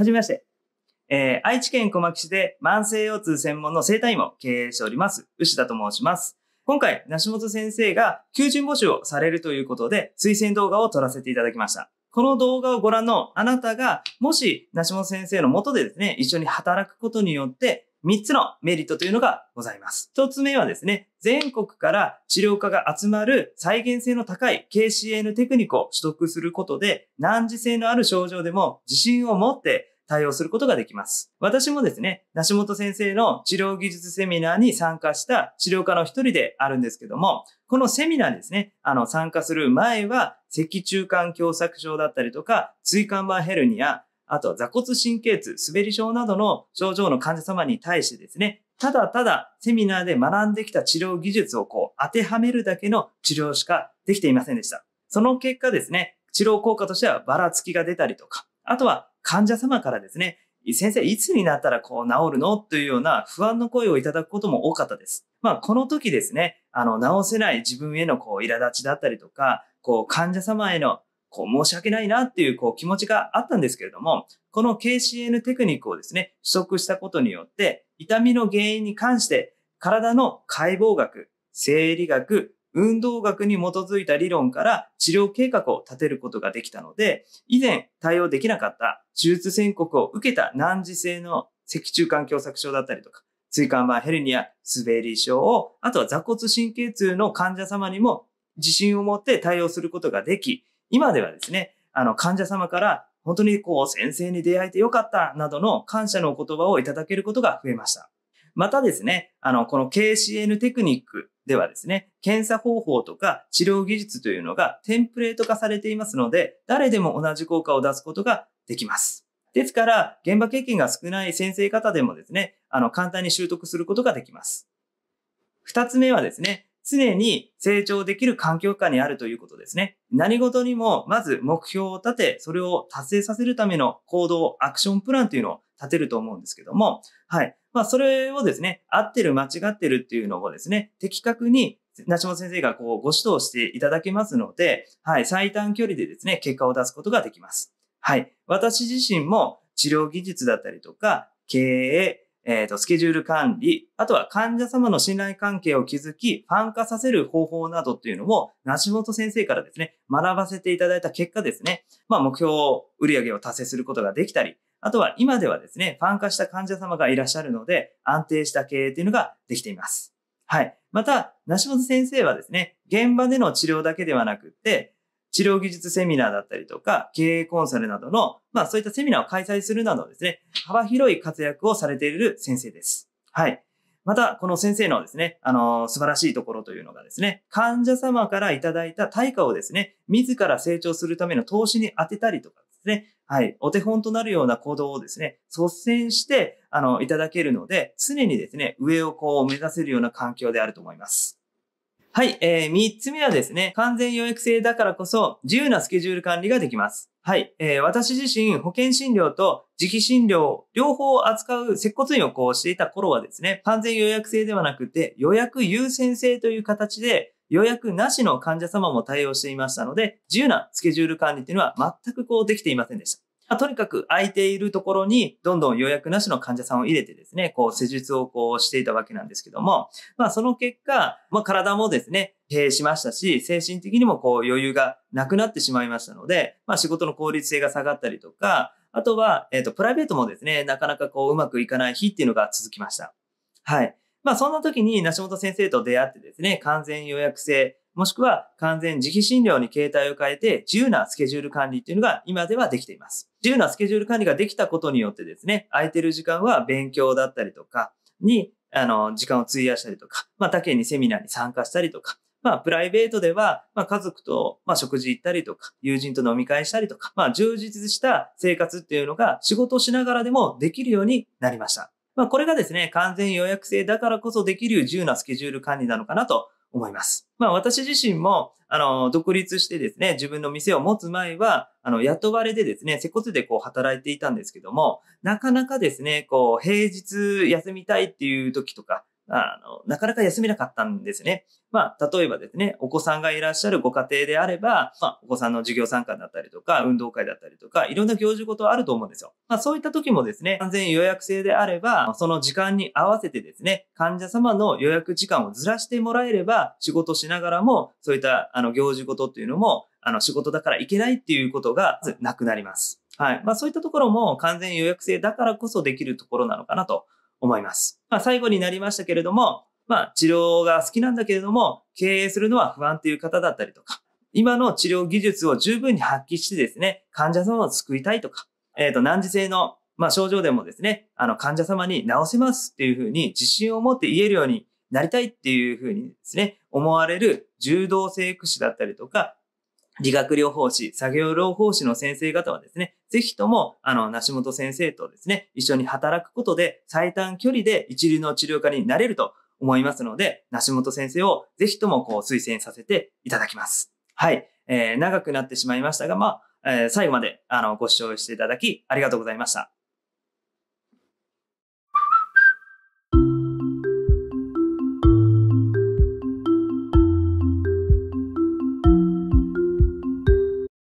はじめまして。えー、愛知県小牧市で慢性腰痛専門の生態院を経営しております、牛田と申します。今回、梨本先生が求人募集をされるということで、推薦動画を撮らせていただきました。この動画をご覧のあなたが、もし、梨本先生のもとでですね、一緒に働くことによって、3つのメリットというのがございます。1つ目はですね、全国から治療科が集まる再現性の高い KCN テクニックを取得することで、難治性のある症状でも自信を持って対応することができます。私もですね、梨本先生の治療技術セミナーに参加した治療家の一人であるんですけども、このセミナーですね、あの、参加する前は、脊柱管狭窄症だったりとか、椎間板ヘルニア、あとは座骨神経痛、滑り症などの症状の患者様に対してですね、ただただセミナーで学んできた治療技術をこう当てはめるだけの治療しかできていませんでした。その結果ですね、治療効果としてはばらつきが出たりとか、あとは患者様からですね、先生、いつになったらこう治るのというような不安の声をいただくことも多かったです。まあ、この時ですね、あの、治せない自分へのこう、苛立ちだったりとか、こう、患者様へのこう、申し訳ないなっていうこう、気持ちがあったんですけれども、この KCN テクニックをですね、取得したことによって、痛みの原因に関して、体の解剖学、生理学、運動学に基づいた理論から治療計画を立てることができたので、以前対応できなかった手術宣告を受けた難治性の脊柱管狭窄症だったりとか、椎間板ヘルニア、滑り症を、あとは座骨神経痛の患者様にも自信を持って対応することができ、今ではですね、あの患者様から本当にこう先生に出会えてよかったなどの感謝のお言葉をいただけることが増えました。またですね、あの、この KCN テクニックではですね、検査方法とか治療技術というのがテンプレート化されていますので、誰でも同じ効果を出すことができます。ですから、現場経験が少ない先生方でもですね、あの、簡単に習得することができます。二つ目はですね、常に成長できる環境下にあるということですね。何事にも、まず目標を立て、それを達成させるための行動、アクションプランというのを立てると思うんですけども、はい。まあ、それをですね、合ってる、間違ってるっていうのをですね、的確に、梨本先生がこうご指導していただけますので、はい、最短距離でですね、結果を出すことができます。はい。私自身も治療技術だったりとか、経営、えっ、ー、と、スケジュール管理、あとは患者様の信頼関係を築き、ファン化させる方法などっていうのも、梨本先生からですね、学ばせていただいた結果ですね、まあ、目標売上を達成することができたり、あとは今ではですね、ファン化した患者様がいらっしゃるので、安定した経営というのができています。はい。また、梨本先生はですね、現場での治療だけではなくって、治療技術セミナーだったりとか、経営コンサルなどの、まあそういったセミナーを開催するなどですね、幅広い活躍をされている先生です。はい。また、この先生のですね、あのー、素晴らしいところというのがですね、患者様からいただいた対価をですね、自ら成長するための投資に当てたりとかですね、はい、お手本となるような行動をですね、率先して、あの、いただけるので、常にですね、上をこう目指せるような環境であると思います。はい、えー、3つ目はですね、完全予約制だからこそ、自由なスケジュール管理ができます。はい、えー、私自身、保険診療と磁気診療、両方扱う接骨院をこうしていた頃はですね、完全予約制ではなくて、予約優先制という形で、予約なしの患者様も対応していましたので、自由なスケジュール管理っていうのは全くこうできていませんでした。まあ、とにかく空いているところに、どんどん予約なしの患者さんを入れてですね、こう施術をこうしていたわけなんですけども、まあその結果、まあ体もですね、閉閉しましたし、精神的にもこう余裕がなくなってしまいましたので、まあ仕事の効率性が下がったりとか、あとは、えっ、ー、と、プライベートもですね、なかなかこううまくいかない日っていうのが続きました。はい。まあそんな時に梨本先生と出会ってですね、完全予約制、もしくは完全自費診療に携帯を変えて自由なスケジュール管理っていうのが今ではできています。自由なスケジュール管理ができたことによってですね、空いてる時間は勉強だったりとかに、あの、時間を費やしたりとか、まあ他県にセミナーに参加したりとか、まあ、プライベートでは、まあ、家族と、まあ、食事行ったりとか、友人と飲み会したりとか、まあ、充実した生活っていうのが仕事をしながらでもできるようになりました。まあ、これがですね、完全予約制だからこそできる自由なスケジュール管理なのかなと思います。まあ私自身も、あの、独立してですね、自分の店を持つ前は、あの、雇われでですね、せこでこう働いていたんですけども、なかなかですね、こう、平日休みたいっていう時とか、あの、なかなか休めなかったんですね。まあ、例えばですね、お子さんがいらっしゃるご家庭であれば、まあ、お子さんの授業参観だったりとか、運動会だったりとか、いろんな行事ごとあると思うんですよ。まあ、そういった時もですね、完全予約制であれば、その時間に合わせてですね、患者様の予約時間をずらしてもらえれば、仕事しながらも、そういった、あの、行事ごとっていうのも、あの、仕事だからいけないっていうことが、なくなります。はい。まあ、そういったところも完全予約制だからこそできるところなのかなと思います。まあ、最後になりましたけれども、まあ、治療が好きなんだけれども、経営するのは不安という方だったりとか、今の治療技術を十分に発揮してですね、患者様を救いたいとか、えっ、ー、と、難治性の、まあ、症状でもですね、あの、患者様に治せますっていうふうに自信を持って言えるようになりたいっていうふうにですね、思われる柔道整復師だったりとか、理学療法士、作業療法士の先生方はですね、ぜひとも、あの、梨本先生とですね、一緒に働くことで、最短距離で一流の治療家になれると思いますので、梨本先生をぜひともこう推薦させていただきます。はい。えー、長くなってしまいましたが、まあ、えー、最後まで、あの、ご視聴していただき、ありがとうございました。